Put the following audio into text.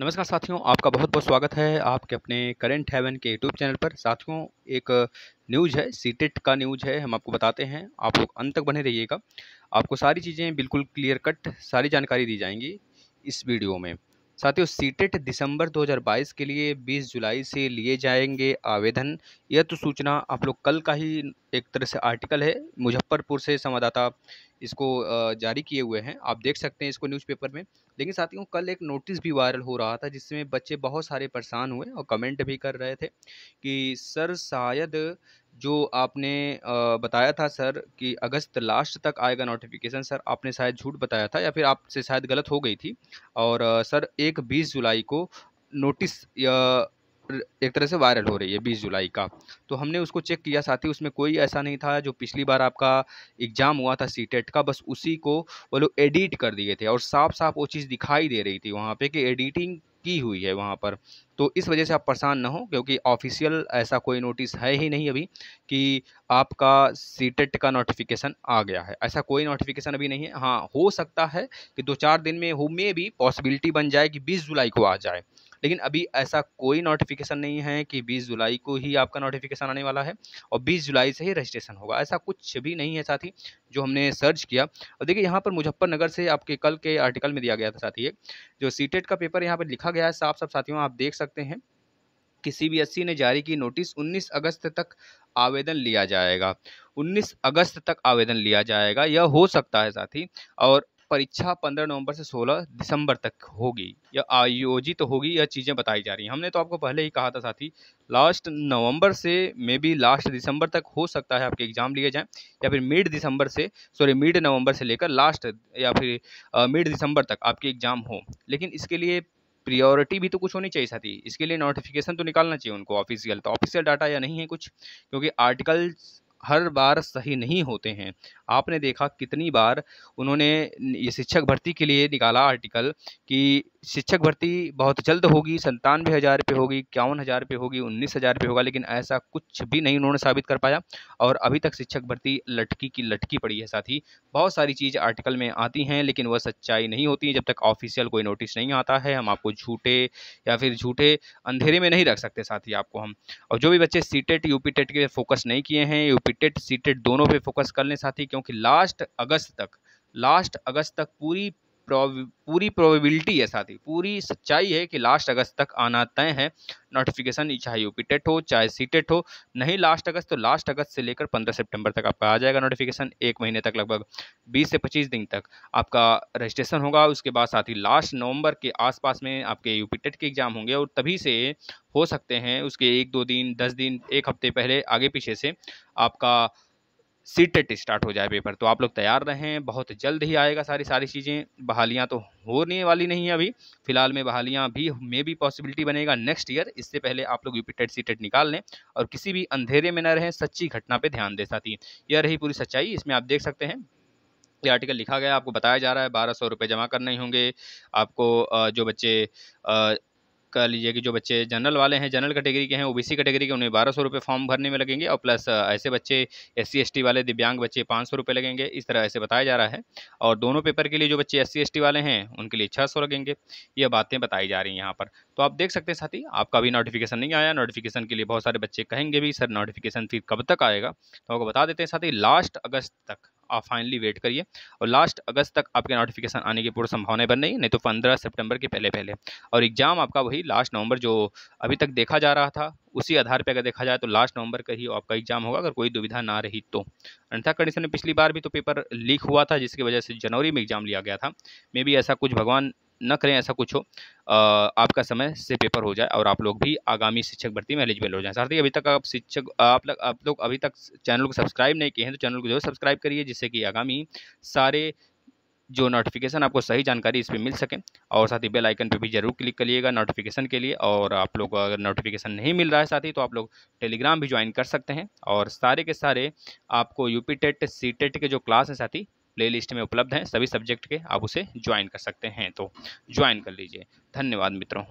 नमस्कार साथियों आपका बहुत बहुत स्वागत है आपके अपने करेंट हेवन के यूट्यूब चैनल पर साथियों एक न्यूज़ है सीटेट का न्यूज़ है हम आपको बताते हैं आप लोग अंत तक बने रहिएगा आपको सारी चीज़ें बिल्कुल क्लियर कट सारी जानकारी दी जाएंगी इस वीडियो में साथियों सीटेट दिसंबर 2022 के लिए 20 जुलाई से लिए जाएंगे आवेदन यह तो सूचना आप लोग कल का ही एक तरह से आर्टिकल है मुजफ्फरपुर से संवाददाता इसको जारी किए हुए हैं आप देख सकते हैं इसको न्यूज़पेपर में लेकिन साथियों कल एक नोटिस भी वायरल हो रहा था जिसमें बच्चे बहुत सारे परेशान हुए और कमेंट भी कर रहे थे कि सर शायद जो आपने बताया था सर कि अगस्त लास्ट तक आएगा नोटिफिकेशन सर आपने शायद झूठ बताया था या फिर आपसे शायद गलत हो गई थी और सर एक बीस जुलाई को नोटिस या एक तरह से वायरल हो रही है बीस जुलाई का तो हमने उसको चेक किया साथ ही उसमें कोई ऐसा नहीं था जो पिछली बार आपका एग्ज़ाम हुआ था सी e का बस उसी को वो लोग एडिट कर दिए थे और साफ साफ वो चीज़ दिखाई दे रही थी वहाँ पर कि एडिटिंग की हुई है वहाँ पर तो इस वजह से आप परेशान ना हो क्योंकि ऑफिशियल ऐसा कोई नोटिस है ही नहीं अभी कि आपका सी e का नोटिफिकेशन आ गया है ऐसा कोई नोटिफिकेशन अभी नहीं है हाँ हो सकता है कि दो चार दिन में हो में भी पॉसिबिलिटी बन जाए कि बीस जुलाई को आ जाए लेकिन अभी ऐसा कोई नोटिफिकेशन नहीं है कि बीस जुलाई को ही आपका नोटिफिकेशन आने वाला है और बीस जुलाई से ही रजिस्ट्रेशन होगा ऐसा कुछ भी नहीं है साथी जो हमने सर्च किया और देखिए यहाँ पर मुजफ्फरनगर से आपके कल के आर्टिकल में दिया गया था साथी जो सी e का पेपर यहाँ पर लिखा गया है साफ साफ साथियों आप देख सकते हैं कि सी e ने जारी की नोटिस उन्नीस अगस्त तक आवेदन लिया जाएगा 19 अगस्त तक आवेदन लिया जाएगा यह हो सकता है साथी और परीक्षा 15 नवंबर से 16 दिसंबर तक होगी या आयोजित तो होगी यह चीज़ें बताई जा रही हैं हमने तो आपको पहले ही कहा था साथी लास्ट नवंबर से मे बी लास्ट दिसंबर तक हो सकता है आपके एग्ज़ाम लिए जाएं या फिर मिड दिसंबर से सॉरी मिड नवंबर से लेकर लास्ट या फिर मिड दिसंबर तक आपके एग्ज़ाम हो लेकिन इसके लिए प्रियोरिटी भी तो कुछ होनी चाहिए साथी इसके लिए नोटिफिकेशन तो निकालना चाहिए उनको ऑफिशियल तो ऑफिशियल डाटा या नहीं है कुछ क्योंकि आर्टिकल्स हर बार सही नहीं होते हैं आपने देखा कितनी बार उन्होंने ये शिक्षक भर्ती के लिए निकाला आर्टिकल कि शिक्षक भर्ती बहुत जल्द होगी संतानवे हज़ार रुपये होगी इक्यावन हज़ार रुपये होगी उन्नीस हज़ार रुपये होगा लेकिन ऐसा कुछ भी नहीं उन्होंने साबित कर पाया और अभी तक शिक्षक भर्ती लटकी की लटकी पड़ी है साथ ही बहुत सारी चीज़ आर्टिकल में आती हैं लेकिन वह सच्चाई नहीं होती जब तक ऑफिशियल कोई नोटिस नहीं आता है हम आपको झूठे या फिर झूठे अंधेरे में नहीं रख सकते साथ ही आपको हम और जो भी बच्चे सी टेट टेट के फोकस नहीं किए हैं यू वेटेड सीटेड दोनों पे फोकस कर लें साथी क्योंकि लास्ट अगस्त तक लास्ट अगस्त तक पूरी पूरी प्रोबेबिलिटी है साथ ही पूरी सच्चाई है कि लास्ट अगस्त तक आना तय है नोटिफिकेशन चाहे यूपी टेट हो चाहे सी टेट हो नहीं लास्ट अगस्त तो लास्ट अगस्त से लेकर पंद्रह सितंबर तक आपका आ जाएगा नोटिफिकेशन एक महीने तक लगभग बीस से पच्चीस दिन तक आपका रजिस्ट्रेशन होगा उसके बाद साथ ही लास्ट नवंबर के आसपास में आपके यूपी टेट के एग्ज़ाम होंगे और तभी से हो सकते हैं उसके एक दो दिन दस दिन एक हफ्ते पहले आगे पीछे से आपका सी टेट स्टार्ट हो जाए पेपर तो आप लोग तैयार रहें बहुत जल्द ही आएगा सारी सारी चीज़ें बहालियाँ तो होने वाली नहीं है अभी फिलहाल में बहालियाँ भी मे भी पॉसिबिलिटी बनेगा नेक्स्ट ईयर इससे पहले आप लोग यूपी टेट सी टेट निकाल लें और किसी भी अंधेरे में न रहें सच्ची घटना पर ध्यान दे साथी यह रही पूरी सच्चाई इसमें आप देख सकते हैं ये आर्टिकल लिखा गया आपको बताया जा रहा है बारह सौ रुपये जमा करने होंगे आपको जो बच्चे कर लीजिए कि जो बच्चे जनरल वाले हैं जनरल कैटेगरी के हैं ओबीसी कैटेगरी के उन्हें बारह सौ रुपये फॉर्म भरने में लगेंगे और प्लस ऐसे बच्चे एस सी वाले दिव्यांग बच्चे पाँच सौ रुपये लगेंगे इस तरह ऐसे बताया जा रहा है और दोनों पेपर के लिए जो बच्चे एस सी वाले हैं उनके लिए छः सौ लगेंगे ये बातें बताई जा रही हैं यहाँ पर तो आप देख सकते हैं साथी आपका भी नोटिफिकेशन नहीं आया नोटिफिकेशन के लिए बहुत सारे बच्चे कहेंगे भी सर नोटिफिकेशन फिर कब तक आएगा तो आपको बता देते हैं साथी लास्ट अगस्त तक आप फाइनली वेट करिए और लास्ट अगस्त तक आपके नोटिफिकेशन आने की पूरी संभावनाएं बन रही नहीं तो पंद्रह सितंबर के पहले पहले और एग्ज़ाम आपका वही लास्ट नवंबर जो अभी तक देखा जा रहा था उसी आधार पर अगर देखा जाए तो लास्ट नवंबर का ही आपका एग्जाम होगा अगर कोई दुविधा ना रही तो अन्यथा कंडीशन में पिछली बार भी तो पेपर लीक हुआ था जिसकी वजह से जनवरी में एग्जाम लिया गया था मे भी ऐसा कुछ भगवान न करें ऐसा कुछ हो आपका समय से पेपर हो जाए और आप लोग भी आगामी शिक्षक भर्ती में एलिजिबल हो जाए साथ ही अभी तक आप शिक्षक आप लोग आप लोग अभी तक चैनल को सब्सक्राइब नहीं किए हैं तो चैनल को जरूर सब्सक्राइब करिए जिससे कि आगामी सारे जो नोटिफिकेशन आपको सही जानकारी इस पर मिल सके और साथ ही बेल आइकन पे भी जरूर क्लिक करिएगा नोटिफिकेशन के लिए और आप लोग को अगर नोटिफिकेशन नहीं मिल रहा है साथ ही तो आप लोग टेलीग्राम भी ज्वाइन कर सकते हैं और सारे के सारे आपको यूपी टेट सी टेट के जो क्लास हैं साथी प्लेलिस्ट में उपलब्ध हैं सभी सब्जेक्ट के आप उसे ज्वाइन कर सकते हैं तो ज्वाइन कर लीजिए धन्यवाद मित्रों